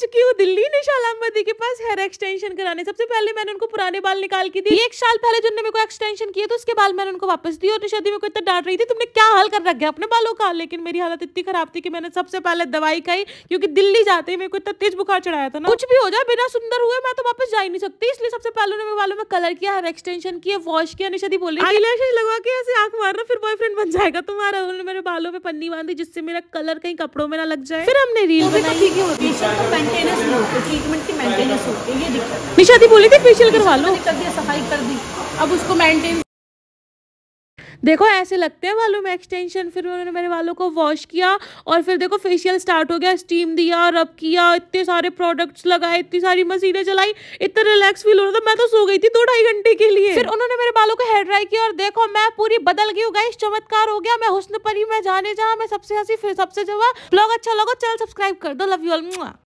चुकी हूँ दिल्ली निशालाम मोदी के पास हेयर एक्सटेंशन कराने सबसे पहले मैंने उनको पुराने बाल निकाल के दिए एक साल पहले जिनने मेरे को एक्सटेंशन किया तो उसके बाल मैंने उनको वापस दिए और निशादी मेरे को इतना डांट रही थी तुमने क्या हाल कर रखा अपने बालों का लेकिन मेरी हालत इतनी खराब थी कि मैंने सबसे पहले दवाई खाई क्योंकि दिल्ली जाते ही मेरे को इतना तेज बुखार चढ़ाया था ना कुछ भी हो जाए बिना सुंदर हुए मैं तो वापस जा ही नहीं सकती इसलिए सबसे पहले उन्होंने बालों में कलर किया हेयर एक्सटेंशन किया वॉश किया निशादी बोली आईलैशेज लगवा के ऐसे आंख मारना फिर बॉयफ्रेंड बन जाएगा तुम्हारा उन्होंने मेरे बालों में पन्नी बांधी जिससे मेरा कलर कहीं कपड़ों में ना लग जाए फिर हमने रील तो बनाई मेंटेनेंस नहीं निशादी बोली थी फेशियल करवा लो कर दिया सफाई कर दी अब उसको मेंटेन देखो ऐसे लगते हैं वालों में एक्सटेंशन फिर उन्होंने मेरे वालों को वॉश किया और फिर देखो फेशियल स्टार्ट हो गया स्टीम दिया रब किया इतने सारे प्रोडक्ट्स लगाए इतनी सारी मशीनें चलाई इतना रिलैक्स फील हो रहा था मैं तो सो गई थी दो ढाई घंटे के लिए फिर उन्होंने मेरे बालों को हेयर ड्राई किया और देखो मैं पूरी बदल गई गई चमत्कार हो गया मैं हुस्न परी मैं जाने जहाँ मैं सबसे हंसी फिर सबसे जवा ब्लॉग अच्छा लगा चल सब्सक्राइब कर दो लव यू ऑल